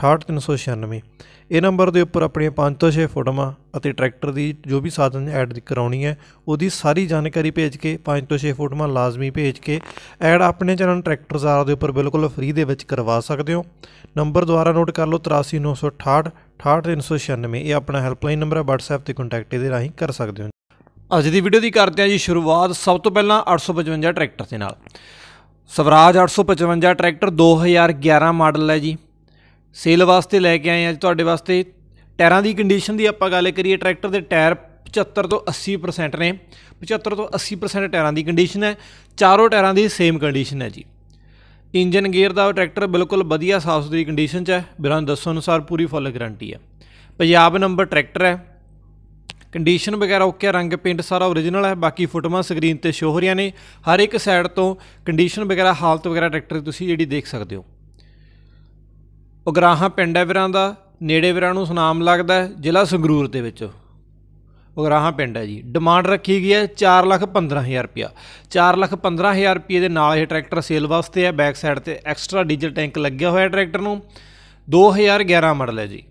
68396 ਇਹ ਨੰਬਰ ਦੇ ਉੱਪਰ ਆਪਣੀਆਂ 5 ਤੋਂ 6 ਫੋਟੋਆਂ ਅਤੇ ਟਰੈਕਟਰ ਦੀ ਜੋ ਵੀ ਸਾਧਨ ਐਡ ਕਰਾਉਣੀ ਹੈ ਉਹਦੀ ਸਾਰੀ ਜਾਣਕਾਰੀ ਭੇਜ ਕੇ 5 ਤੋਂ 6 ਫੋਟੋਆਂ ਲਾਜ਼ਮੀ ਭੇਜ ਕੇ ਐਡ ਆਪਣੇ ਚੈਨਲ ਟਰੈਕਟਰ ਜ਼ਾਰ ਦੇ ਉੱਪਰ ਬਿਲਕੁਲ ਫ੍ਰੀ ਦੇ ਵਿੱਚ ਕਰਵਾ ਸਕਦੇ ਹੋ ਨੰਬਰ ਦੁਆਰਾ ਨੋਟ ਕਰ ਲਓ 83968 68396 ਇਹ ਆਪਣਾ ਹੈਲਪਲਾਈਨ ਨੰਬਰ ਹੈ WhatsApp ਤੇ ਕੰਟੈਕਟ ਇਹਦੇ ਰਾਹੀਂ ਕਰ ਸਕਦੇ ਹੋ ਅੱਜ ਦੀ ਵੀਡੀਓ ਦੀ ਕਰਦੇ ਹਾਂ ਜੀ ਸ਼ੁਰੂਆਤ ਸਭ ਤੋਂ ਪਹਿਲਾਂ 855 ਟਰੈਕਟਰ ਦੇ ਨਾਲ ਸਵਰਾਜ 855 ਟਰੈਕਟਰ 2011 ਮਾਡਲ ਹੈ ਜੀ ਸੇਲ ਵਾਸਤੇ ਲੈ ਕੇ ਆਏ ਅੱਜ ਤੁਹਾਡੇ ਵਾਸਤੇ ਟਾਇਰਾਂ ਦੀ ਕੰਡੀਸ਼ਨ ਦੀ ਆਪਾਂ ਗੱਲ ਕਰੀਏ ਟਰੈਕਟਰ ਦੇ ਟਾਇਰ 75 ਤੋਂ 80% ਨੇ 75 ਤੋਂ 80% ਟਾਇਰਾਂ ਦੀ ਕੰਡੀਸ਼ਨ ਹੈ ਚਾਰੋਂ ਟਾਇਰਾਂ ਦੀ ਸੇਮ ਕੰਡੀਸ਼ਨ ਹੈ ਜੀ ਇੰਜਨ ਗੇਅਰ ਦਾ ਟਰੈਕਟਰ ਬਿਲਕੁਲ ਵਧੀਆ ਸਾਫ ਸੁਥਰੀ ਕੰਡੀਸ਼ਨ 'ਚ ਹੈ ਬਿਰਾਂ ਦੱਸੋ ਅਨੁਸਾਰ ਪੂਰੀ ਫੁੱਲ ਗਾਰੰਟੀ ਹੈ ਪੰਜਾਬ ਨੰਬਰ ਟਰੈਕਟਰ ਹੈ ਕੰਡੀਸ਼ਨ ਵਗੈਰਾ ਓਕੇ ਰੰਗ ਪੇਂਟ ਸਾਰਾ origignal ਹੈ ਬਾਕੀ ਫੋਟੋਆਂ ਸਕਰੀਨ ਤੇ ਸ਼ੋ ਹੋ ਰਹੀਆਂ ਨੇ ਹਰ ਇੱਕ ਸਾਈਡ ਤੋਂ ਕੰਡੀਸ਼ਨ ਵਗੈਰਾ ਹਾਲਤ ਵਗੈਰਾ ਟਰੈਕਟਰ ਤੁਸੀਂ ਜਿਹੜੀ ਦੇਖ ਸਕਦੇ ਹੋ ਉਗਰਾਹਾ ਪਿੰਡ ਹੈ ਵੀਰਾਂ ਦਾ ਨੇੜੇ ਵੀਰਾਂ ਨੂੰ ਸੁਨਾਮ ਲੱਗਦਾ ਜ਼ਿਲ੍ਹਾ ਸੰਗਰੂਰ ਦੇ ਵਿੱਚ ਉਗਰਾਹਾ ਪਿੰਡ ਹੈ ਜੀ ਡਿਮਾਂਡ ਰੱਖੀ ਗਈ ਹੈ 415000 ਰੁਪਿਆ 415000 ਰੁਪਏ ਦੇ ਨਾਲ ਇਹ ਟਰੈਕਟਰ ਸੇਲ ਵਾਸਤੇ ਹੈ ਬੈਕ ਸਾਈਡ ਤੇ ਐਕਸਟਰਾ ਡੀਜ਼ਲ ਟੈਂਕ ਲੱਗਿਆ ਹੋਇਆ ਟਰੈਕਟਰ ਨੂੰ 2011 ਮਾਡਲ ਹੈ ਜੀ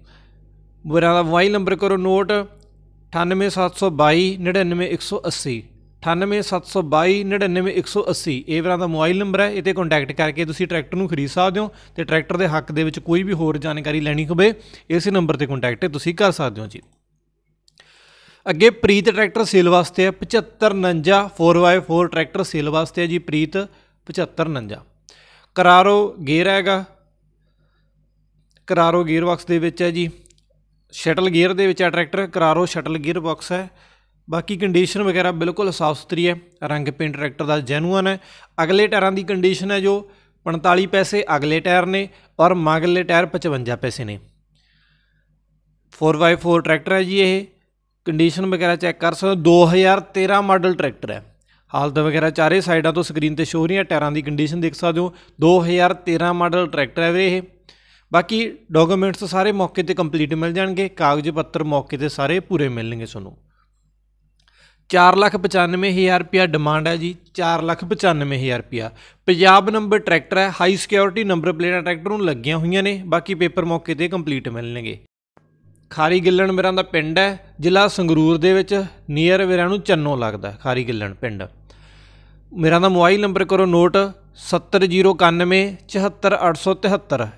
ਵੀਰਾਂ ਦਾ ਮੋਬਾਈਲ ਨੰਬਰ ਕਰੋ ਨੋਟ 98722 99180 9872299180 ਇਹ ਵਰਾਂ ਦਾ ਮੋਬਾਈਲ ਨੰਬਰ ਹੈ ਇਤੇ ਕੰਟੈਕਟ ਕਰਕੇ ਤੁਸੀਂ ਟਰੈਕਟਰ ਨੂੰ ਖਰੀਦ ਸਕਦੇ ਹੋ ਤੇ ਟਰੈਕਟਰ ਦੇ ਹੱਕ ਦੇ ਵਿੱਚ ਕੋਈ ਵੀ ਹੋਰ ਜਾਣਕਾਰੀ ਲੈਣੀ ਹੋਵੇ ਇਸੇ ਨੰਬਰ ਤੇ ਕੰਟੈਕਟ ਤੁਸੀਂ ਕਰ ਸਕਦੇ ਹੋ ਜੀ ਅੱਗੇ ਪ੍ਰੀਤ ਟਰੈਕਟਰ ਸੇਲ ਵਾਸਤੇ ਹੈ 7549 4x4 ਟਰੈਕਟਰ ਸੇਲ ਵਾਸਤੇ ਹੈ ਜੀ ਪ੍ਰੀਤ 7549 ਕਰਾਰੋ ਗੇਅਰ ਹੈਗਾ ਕਰਾਰੋ ਗੇਅਰ ਬਾਕਸ ਦੇ ਵਿੱਚ ਹੈ ਜੀ ਸ਼ਟਲ ਗੇਅਰ ਦੇ ਵਿੱਚ ਹੈ tractor Carraro shuttle gear box ਹੈ ਬਾਕੀ ਕੰਡੀਸ਼ਨ ਵਗੈਰਾ ਬਿਲਕੁਲ ਸਾਫ ਸੁਥਰੀ ਹੈ ਰੰਗ ਪੇਂਟ ਟਰੈਕਟਰ ਦਾ ਜੈਨੂਅਨ ਹੈ ਅਗਲੇ ਟਾਇਰਾਂ ਦੀ ਕੰਡੀਸ਼ਨ ਹੈ ਜੋ 45 ਪੈਸੇ ਅਗਲੇ ਟਾਇਰ ਨੇ ਔਰ ਮਗਲੇ ਟਾਇਰ 55 ਪੈਸੇ ਨੇ 4x4 ਟਰੈਕਟਰ ਹੈ ਜੀ ਇਹ ਕੰਡੀਸ਼ਨ ਵਗੈਰਾ ਚੈੱਕ ਕਰ ਸਕਦੇ 2013 ਮਾਡਲ ਟਰੈਕਟਰ ਹੈ ਹਾਲਤ ਵਗੈਰਾ ਚਾਰੇ ਸਾਈਡਾਂ ਤੋਂ ਸਕਰੀਨ ਤੇ ਸ਼ੋ ਹੋ ਰਹੀਆਂ ਟਾਇਰਾਂ ਦੀ ਕੰਡੀਸ਼ਨ ਦੇਖ ਸਕਦੇ ਹੋ 2013 ਮਾਡਲ ਟਰੈਕਟਰ ਹੈ ਇਹ ਬਾਕੀ ਡਾਕੂਮੈਂਟਸ ਸਾਰੇ ਮੌਕੇ ਤੇ ਕੰਪਲੀਟ ਮਿਲ ਜਾਣਗੇ ਕਾਗਜ਼ ਪੱਤਰ ਮੌਕੇ ਤੇ ਸਾਰੇ ਪੂਰੇ ਮਿਲਣਗੇ ਤੁਹਾਨੂੰ 495000 ਰੁਪਿਆ ਡਿਮਾਂਡ ਹੈ ਜੀ 495000 ਰੁਪਿਆ ਪੰਜਾਬ ਨੰਬਰ ਟਰੈਕਟਰ ਹੈ ਹਾਈ ਸਿਕਿਉਰਿਟੀ ਨੰਬਰ ਪਲੇਟਾਂ ਟਰੈਕਟਰ ਨੂੰ ਲੱਗੀਆਂ ਹੋਈਆਂ ਨੇ ਬਾਕੀ ਪੇਪਰ ਮੌਕੇ ਤੇ ਕੰਪਲੀਟ ਮਿਲਣਗੇ ਖਾਰੀ ਗਿੱਲਣ ਮੇਰਾ ਦਾ ਪਿੰਡ ਹੈ ਜ਼ਿਲ੍ਹਾ ਸੰਗਰੂਰ ਦੇ ਵਿੱਚ ਨੀਅਰ ਮੇਰਾ ਨੂੰ ਚੰਨੋ ਲੱਗਦਾ ਖਾਰੀ ਗਿੱਲਣ ਪਿੰਡ ਮੇਰਾ ਦਾ ਮੋਬਾਈਲ ਨੰਬਰ ਕਰੋ ਨੋਟ 70091 74873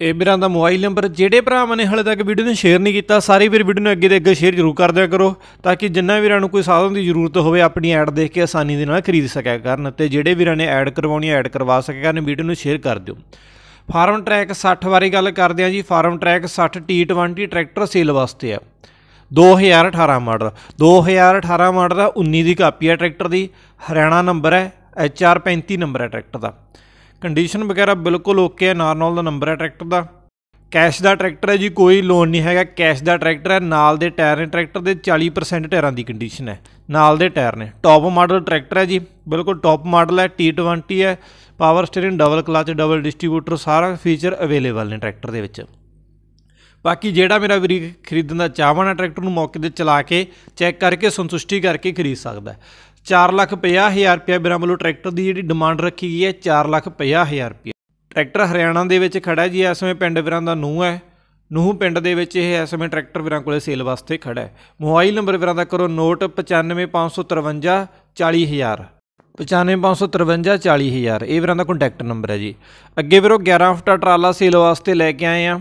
ਇਹ ਵੀਰਾਂ ਦਾ ਮੋਬਾਈਲ ਨੰਬਰ ਜਿਹੜੇ ਭਰਾਵਾਂ ਨੇ ਹਲੇ ਤੱਕ ਵੀਡੀਓ ਨੂੰ ਸ਼ੇਅਰ ਨਹੀਂ ਕੀਤਾ ਸਾਰੇ ਵੀਰ ਵੀਡੀਓ ਨੂੰ ਅੱਗੇ ਦੇ ਅੱਗੇ ਸ਼ੇਅਰ ਜ਼ਰੂਰ ਕਰ ਦਿਆ ਕਰੋ ਤਾਂ ਕਿ ਜਿੰਨਾ ਵੀਰਾਂ ਨੂੰ ਕੋਈ ਸਾਧਨ ਦੀ ਜ਼ਰੂਰਤ ਹੋਵੇ ਆਪਣੀ ਐਡ ਦੇਖ ਕੇ ਆਸਾਨੀ ਦੇ ਨਾਲ ਖਰੀਦ ਸਕਿਆ ਕਰਨ ਤੇ ਜਿਹੜੇ ਵੀਰਾਂ ਨੇ ਐਡ ਕਰਵਾਉਣੀ ਐਡ ਕਰਵਾ ਸਕਿਆ ਕਰਨ ਵੀਡੀਓ ਨੂੰ ਸ਼ੇਅਰ ਕਰ ਦਿਓ ਫਾਰਮ ਟਰੈਕ 60 ਬਾਰੇ ਗੱਲ ਕਰਦੇ ਆਂ ਜੀ farm track 60 T20 tractor sale ਵਾਸਤੇ ਆ 2018 ਮਾਡਲ 2018 ਮਾਡਲ ਦਾ 19 ਦੀ ਕਾਪੀ ਆ ਟਰੈਕਟਰ ਦੀ ਹਰਿਆਣਾ ਨੰਬਰ ਹੈ HR 35 ਨੰਬਰ ਹੈ ਟਰੈਕਟਰ ਦਾ ਕੰਡੀਸ਼ਨ ਵਗੈਰਾ ਬਿਲਕੁਲ ਓਕੇ ਹੈ ਨਾਰਨਲ ਦਾ ਨੰਬਰ ਹੈ ਟਰੈਕਟਰ ਦਾ ਕੈਸ਼ ਦਾ ਟਰੈਕਟਰ ਹੈ ਜੀ ਕੋਈ ਲੋਨ ਨਹੀਂ ਹੈਗਾ ਕੈਸ਼ ਦਾ ਟਰੈਕਟਰ ਹੈ ਨਾਲ ਦੇ ਟਾਇਰ ਨੇ ਟਰੈਕਟਰ ਦੇ 40% ਟਾਇਰਾਂ ਦੀ ਕੰਡੀਸ਼ਨ ਹੈ ਨਾਲ ਦੇ ਟਾਇਰ ਨੇ ਟੌਪ ਮਾਡਲ ਟਰੈਕਟਰ ਹੈ ਜੀ ਬਿਲਕੁਲ ਟੌਪ ਮਾਡਲ ਹੈ T20 ਹੈ power steering double clutch double distributor ਸਾਰਾ ਫੀਚਰ ਅਵੇਲੇਬਲ ਨੇ ਟਰੈਕਟਰ ਦੇ ਵਿੱਚ ਬਾਕੀ ਜਿਹੜਾ ਮੇਰਾ ਵੀਰ ਖਰੀਦਣ ਦਾ ਚਾਹਵਾਨਾ ਟਰੈਕਟਰ ਨੂੰ ਮੌਕੇ ਤੇ ਚਲਾ ਕੇ ਚੈੱਕ ਕਰਕੇ ਸੰਤੁਸ਼ਟੀ ਕਰਕੇ ਖਰੀਦ ਸਕਦਾ 4 ਲੱਖ 50 ਹਜ਼ਾਰ ਰੁਪਏ ਬਿਰਾਂ ਵੱਲੋਂ ਟਰੈਕਟਰ ਦੀ ਜਿਹੜੀ ਡਿਮਾਂਡ ਰੱਖੀ ਗਈ ਹੈ 4 ਲੱਖ 50 ਹਜ਼ਾਰ ਰੁਪਏ ਟਰੈਕਟਰ ਹਰਿਆਣਾ ਦੇ ਵਿੱਚ ਖੜਾ ਜੀ ਇਸ ਸਮੇਂ ਪਿੰਡ ਵਿਰਾਂ ਦਾ ਨੂਹ ਹੈ ਨੂਹ ਪਿੰਡ ਦੇ ਵਿੱਚ ਇਹ ਇਸ ਸਮੇਂ ਟਰੈਕਟਰ ਵਿਰਾਂ ਕੋਲੇ ਸੇਲ ਵਾਸਤੇ ਖੜਾ ਹੈ ਮੋਬਾਈਲ ਨੰਬਰ ਵਿਰਾਂ ਦਾ ਕਰੋ ਨੋਟ 95553 40000 95553 40000 ਇਹ ਵਿਰਾਂ ਦਾ ਕੰਟੈਕਟ ਨੰਬਰ ਹੈ ਜੀ ਅੱਗੇ ਵੀਰੋ 11 ਫੁੱਟ ਟਰਾਲਾ ਸੇਲ ਵਾਸਤੇ ਲੈ ਕੇ ਆਏ ਆ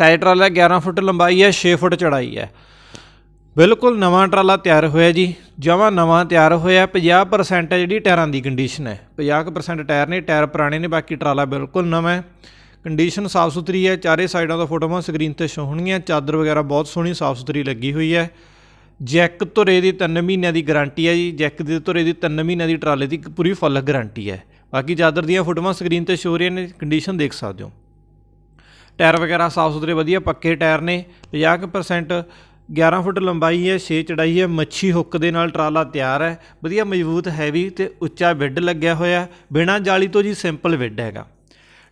ਸਾਈਡ ਟਰਾਲਾ 11 ਫੁੱਟ ਲੰਬਾਈ ਹੈ 6 ਫੁੱਟ ਚੜਾਈ ਹੈ ਬਿਲਕੁਲ ਨਵਾਂ ਟਰਾਲਾ ਤਿਆਰ ਹੋਇਆ ਜੀ ਜਮਾ ਨਵਾਂ ਤਿਆਰ ਹੋਇਆ 50% ਜਿਹੜੀ ਟਾਇਰਾਂ ਦੀ ਕੰਡੀਸ਼ਨ ਹੈ 50% ਟਾਇਰ ਨੇ ਟਾਇਰ ਪੁਰਾਣੇ ਨੇ ਬਾਕੀ ਟਰਾਲਾ ਬਿਲਕੁਲ ਨਵਾਂ ਹੈ ਕੰਡੀਸ਼ਨ ਸਾਫ ਸੁਥਰੀ ਹੈ ਚਾਰੇ ਸਾਈਡਾਂ ਤੋਂ ਫੋਟੋਆਂ ਸਕਰੀਨ ਤੇ ਸ਼ੋ ਹੋਣਗੀਆਂ ਚਾਦਰ ਵਗੈਰਾ ਬਹੁਤ ਸੋਹਣੀ ਸਾਫ ਸੁਥਰੀ ਲੱਗੀ ਹੋਈ ਹੈ ਜੈਕ ਧੁਰੇ ਦੀ 3 ਮਹੀਨਿਆਂ ਦੀ ਗਾਰੰਟੀ ਹੈ ਜੀ ਜੈਕ ਦੇ ਧੁਰੇ ਦੀ 3 ਮਹੀਨਿਆਂ ਦੀ ਟਰਾਲੇ ਦੀ ਪੂਰੀ ਫੁੱਲ ਗਾਰੰਟੀ ਹੈ ਬਾਕੀ ਚਾਦਰ ਦੀਆਂ ਫੋਟੋਆਂ ਸਕਰੀਨ ਤੇ ਸ਼ੋ ਰਹੀਆਂ ਨੇ ਕੰਡੀਸ਼ਨ ਦੇਖ ਸਕਦੇ ਹੋ ਟਾਇਰ ਵਗੈਰਾ ਸਾਫ ਸੁਥਰੇ ਵਧੀਆ ਪੱਕੇ ਟਾਇਰ ਨੇ 50% 11 ਫੁੱਟ ਲੰਬਾਈ ਹੈ 6 ਚੜਾਈ ਹੈ ਮੱਛੀ ਹੁੱਕ ਦੇ ਨਾਲ ਟਰਾਲਾ ਤਿਆਰ ਹੈ ਵਧੀਆ ਮਜ਼ਬੂਤ ਹੈਵੀ ਤੇ ਉੱਚਾ ਵਿੱਡ ਲੱਗਿਆ ਹੋਇਆ ਬਿਨਾਂ ਜਾਲੀ ਤੋਂ ਜੀ ਸਿੰਪਲ ਵਿੱਡ ਹੈਗਾ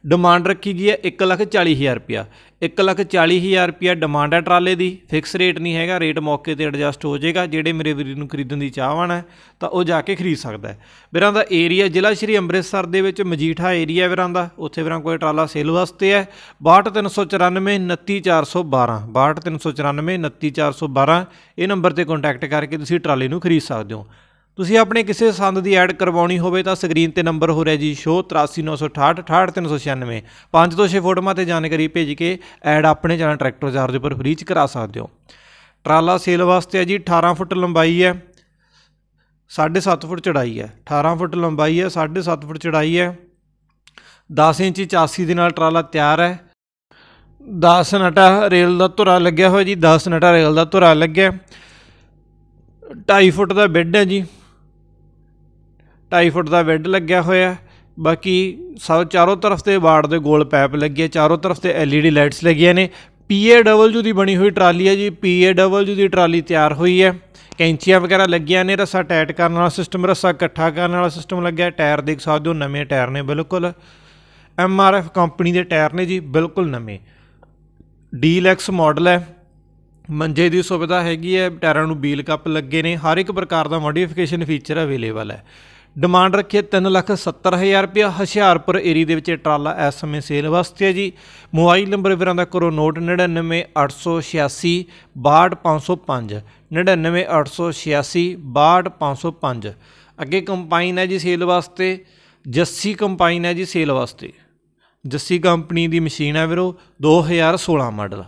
ਡਿਮਾਂਡ ਰੱਖੀ ਗਈ ਹੈ 140000 ਰੁਪਿਆ 140000 ਰੁਪਿਆ ਡਿਮਾਂਡ ਹੈ ਟਰਾਲੇ ਦੀ ਫਿਕਸ ਰੇਟ ਨਹੀਂ ਹੈਗਾ ਰੇਟ ਮੌਕੇ ਤੇ ਐਡਜਸਟ ਹੋ ਜਾਏਗਾ ਜਿਹੜੇ ਮੇਰੇ ਵੀਰ ਨੂੰ ਖਰੀਦਣ ਦੀ ਚਾਹਵਾਨ ਹੈ ਤਾਂ ਉਹ ਜਾ ਕੇ ਖਰੀਦ ਸਕਦਾ ਹੈ ਵੀਰਾਂ ਦਾ ਏਰੀਆ ਜ਼ਿਲ੍ਹਾ ਸ਼੍ਰੀ ਅੰਮ੍ਰਿਤਸਰ ਦੇ ਵਿੱਚ ਮਜੀਠਾ ਏਰੀਆ ਵੀਰਾਂ ਦਾ ਉੱਥੇ ਵੀਰਾਂ ਕੋਈ ਟਰਾਲਾ ਸੇਲ ਵਾਸਤੇ ਹੈ 62394 29412 29412 ਇਹ ਨੰਬਰ ਤੇ ਕੰਟੈਕਟ ਕਰਕੇ ਤੁਸੀਂ ਟਰਾਲੇ ਨੂੰ ਖਰੀਦ ਸਕਦੇ ਹੋ ਤੁਸੀਂ ਆਪਣੇ ਕਿਸੇ ਸੰਦ ਦੀ ਐਡ ਕਰਵਾਉਣੀ ਹੋਵੇ ਤਾਂ ਸਕਰੀਨ ਤੇ ਨੰਬਰ ਹੋ ਰਿਹਾ ਜੀ ਸ਼ੋ 8396688396 5 ਤੋਂ 6 ਫੋਟੋਆਂ ਤੇ ਜਾਣਕਾਰੀ ਭੇਜ ਕੇ ਐਡ ਆਪਣੇ ਚੈਨਲ ਟਰੈਕਟਰ ਚਾਰਜ ਉੱਪਰ ਫ੍ਰੀ ਚ ਕਰਾ ਸਕਦੇ ਹੋ ਟਰਾਲਾ ਸੇਲ ਵਾਸਤੇ ਹੈ ਜੀ 18 ਫੁੱਟ ਲੰਬਾਈ ਹੈ 7.5 ਫੁੱਟ ਚੜਾਈ ਹੈ 18 ਫੁੱਟ ਲੰਬਾਈ ਹੈ 7.5 ਫੁੱਟ ਚੜਾਈ ਹੈ 10 ਇੰਚ ਚਾਸੀ ਦੇ ਨਾਲ ਟਰਾਲਾ ਤਿਆਰ ਹੈ 10 ਨਟਾ ਰੇਲ ਦਾ ਧੁਰਾ ਲੱਗਿਆ ਹੋਇਆ ਜੀ 10 ਨਟਾ ਰੇਲ ਦਾ ਧੁਰਾ ਲੱਗਿਆ 2.5 ਫੁੱਟ ਦਾ ਬੈੱਡ ਹੈ ਜੀ 2.5 ਫੁੱਟ ਦਾ ਬੈੱਡ ਲੱਗਿਆ ਹੋਇਆ ਬਾਕੀ ਸਭ ਚਾਰੋਂ ਤਰਫ ਤੇ ਬਾੜ ਦੇ ਗੋਲ ਪੈਪ ਲੱਗੇ ਚਾਰੋਂ ਤਰਫ ਤੇ ਐਲਈਡੀ ਲਾਈਟਸ ਲੱਗੀਆਂ ਨੇ ਪੀਏਡਬਲਯੂ ਦੀ ਬਣੀ ਹੋਈ ਟਰਾਲੀ ਹੈ ਜੀ ਪੀਏਡਬਲਯੂ ਦੀ ਟਰਾਲੀ ਤਿਆਰ ਹੋਈ ਹੈ ਕੈਂਚੀਆਂ ਵਗੈਰਾ ਲੱਗੀਆਂ ਨੇ ਰਸਾ ਟਾਈਟ ਕਰਨ ਵਾਲਾ ਸਿਸਟਮ ਰਸਾ ਇਕੱਠਾ ਕਰਨ ਵਾਲਾ ਸਿਸਟਮ ਲੱਗਿਆ ਟਾਇਰ ਦੇਖ ਸਕਦੇ ਹੋ ਨਵੇਂ ਟਾਇਰ ਨੇ ਬਿਲਕੁਲ ਐਮਆਰਐਫ ਕੰਪਨੀ ਦੇ ਟਾਇਰ ਨੇ ਜੀ ਬਿਲਕੁਲ ਨਵੇਂ ਡੀਲੈਕਸ ਮਾਡਲ ਹੈ ਮੰਜੇ ਦੀ ਸੁਵਿਧਾ ਹੈਗੀ ਹੈ ਟਾਇਰਾਂ ਨੂੰ ਬੀਲ ਕੱਪ ਲੱਗੇ ਨੇ ਹਰ ਇੱਕ ਪ੍ਰਕਾਰ ਦਾ ਮੋਡੀਫਿਕੇਸ਼ਨ ਫੀਚਰ ਅਵੇਲੇਬਲ ਹੈ ਡਿਮਾਂਡ 70 370000 ਰੁਪਏ ਹਸ਼ਿਆਰਪੁਰ ਏਰੀ ਦੇ ਵਿੱਚ ਟਰਾਲਾ ਇਸ ਸਮੇਂ ਸੇਲ ਵਾਸਤੇ ਹੈ ਜੀ ਮੋਬਾਈਲ ਨੰਬਰ ਵੀਰਾਂ ਦਾ ਕਰੋ ਨੋਟ 99886 62505 62505 ਅੱਗੇ ਕੰਪਾਈਨ ਹੈ ਜੀ ਸੇਲ ਵਾਸਤੇ ਜੱਸੀ ਕੰਪਾਈਨ ਹੈ ਜੀ ਸੇਲ ਵਾਸਤੇ ਜੱਸੀ ਕੰਪਨੀ ਦੀ ਮਸ਼ੀਨ ਹੈ ਵੀਰੋ 2016 ਮਾਡਲ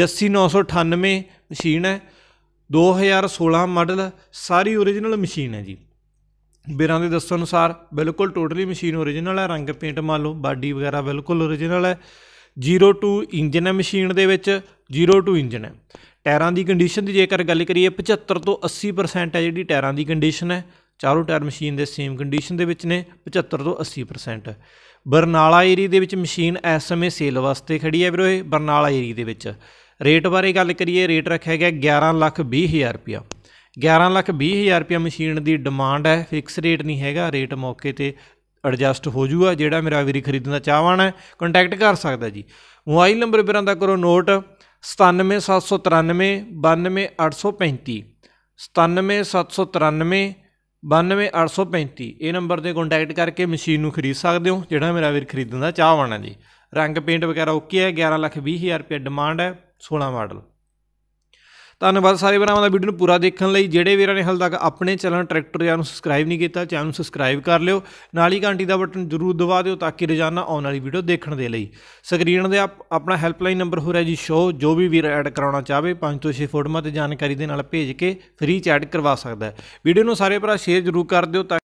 ਜੱਸੀ 998 ਮਸ਼ੀਨ ਹੈ 2016 ਮਾਡਲ ਸਾਰੀ origignal ਮਸ਼ੀਨ ਹੈ ਜੀ ਬਿਰਾਂ ਦੇ ਦੱਸਣ ਅਨੁਸਾਰ ਬਿਲਕੁਲ ਟੋਟਲੀ ਮਸ਼ੀਨ origignal ਹੈ ਰੰਗ ਪੇਂਟ ਮੰਨ ਲਓ ਬਾਡੀ ਵਗੈਰਾ ਬਿਲਕੁਲ origignal ਹੈ 02 ਇੰਜਨ ਹੈ ਮਸ਼ੀਨ ਦੇ ਵਿੱਚ 02 ਇੰਜਨ ਹੈ ਟਾਇਰਾਂ ਦੀ ਕੰਡੀਸ਼ਨ ਦੀ ਜੇਕਰ ਗੱਲ ਕਰੀਏ 75 ਤੋਂ 80% ਹੈ ਜਿਹੜੀ ਟਾਇਰਾਂ ਦੀ ਕੰਡੀਸ਼ਨ ਹੈ ਚਾਰੋਂ ਟਾਇਰ ਮਸ਼ੀਨ ਦੇ ਸੇਮ ਕੰਡੀਸ਼ਨ ਦੇ ਵਿੱਚ ਨੇ 75 ਤੋਂ 80% ਬਰਨਾਲਾ ਏਰੀਆ ਦੇ ਵਿੱਚ ਮਸ਼ੀਨ ਇਸ ਸਮੇਂ ਸੇਲ ਵਾਸਤੇ ਖੜੀ ਹੈ ਵੀਰੋ ਇਹ ਬਰਨਾਲਾ ਏਰੀਆ ਦੇ ਵਿੱਚ ਰੇਟ ਬਾਰੇ ਗੱਲ ਕਰੀਏ ਰੇਟ ਰੱਖਿਆ ਗਿਆ 11 ਲੱਖ 20 ਹਜ਼ਾਰ ਰੁਪਇਆ 11 ਲੱਖ 20 ਹਜ਼ਾਰ ਰੁਪਇਆ ਮਸ਼ੀਨ ਦੀ ਡਿਮਾਂਡ ਹੈ ਫਿਕਸ ਰੇਟ ਨਹੀਂ ਹੈਗਾ ਰੇਟ ਮੌਕੇ ਤੇ ਐਡਜਸਟ ਹੋ ਜੂਗਾ ਜਿਹੜਾ ਮੇਰਾ ਵੀਰ ਖਰੀਦਣ ਦਾ ਚਾਹਵਾਨ ਹੈ ਕੰਟੈਕਟ ਕਰ ਸਕਦਾ ਜੀ ਮੋਬਾਈਲ ਨੰਬਰ ਵੀਰਾਂ ਦਾ ਕਰੋ ਨੋਟ 97793 92835 97793 92835 ਇਹ ਨੰਬਰ ਤੇ ਕੰਟੈਕਟ ਕਰਕੇ ਮਸ਼ੀਨ ਨੂੰ ਖਰੀਦ ਸਕਦੇ ਹੋ ਜਿਹੜਾ ਮੇਰਾ ਵੀਰ ਖਰੀਦਣ ਦਾ ਚਾਹਵਾਨ ਹੈ ਜੀ ਰੰਗ ਪੇਂਟ ਵਗੈਰਾ ਓਕੇ ਹੈ 11 ਲੱਖ 20 ਹਜ਼ਾਰ ਰੁਪਏ ਡਿਮਾਂਡ ਹੈ 16 ਮਾਡਲ ਧੰਨਵਾਦ ਸਾਰੇ ਵੀਰਾਂ ਦਾ ਵੀਡੀਓ ਨੂੰ ਪੂਰਾ ਦੇਖਣ ਲਈ ਜਿਹੜੇ ਵੀਰਾਂ ਨੇ ਹਾਲ ਤੱਕ ਆਪਣੇ ਚੈਨਲ ਟਰੈਕਟਰ ਜਾਂ ਨੂੰ ਸਬਸਕ੍ਰਾਈਬ ਨਹੀਂ ਕੀਤਾ ਚੈਨਲ ਨੂੰ ਸਬਸਕ੍ਰਾਈਬ ਕਰ ਲਿਓ ਨਾਲ ਹੀ ਘੰਟੀ ਦਾ ਬਟਨ ਜ਼ਰੂਰ ਦਬਾ ਦਿਓ ਤਾਂ ਕਿ ਰੋਜ਼ਾਨਾ ਆਉਣ ਵਾਲੀ ਵੀਡੀਓ ਦੇਖਣ ਦੇ ਲਈ ਸਕਰੀਨ ਦੇ ਆਪਣਾ ਹੈਲਪਲਾਈਨ ਨੰਬਰ ਹੋ ਰਿਹਾ ਜੀ ਸ਼ੋ ਜੋ ਵੀ ਵੀਰ ਐਡ ਕਰਾਉਣਾ ਚਾਹਵੇ 5 ਤੋਂ 6 ਫੋਟੋਆਂ ਤੇ ਜਾਣਕਾਰੀ ਦੇ ਨਾਲ ਭੇਜ ਕੇ ਫ੍ਰੀ ਚੈਟ ਕਰਵਾ ਸਕਦਾ ਹੈ ਵੀਡੀਓ ਨੂੰ ਸਾਰੇ ਭਰਾ ਸ਼ੇਅਰ ਜ਼ਰੂਰ ਕਰ ਦਿਓ ਤਾਂ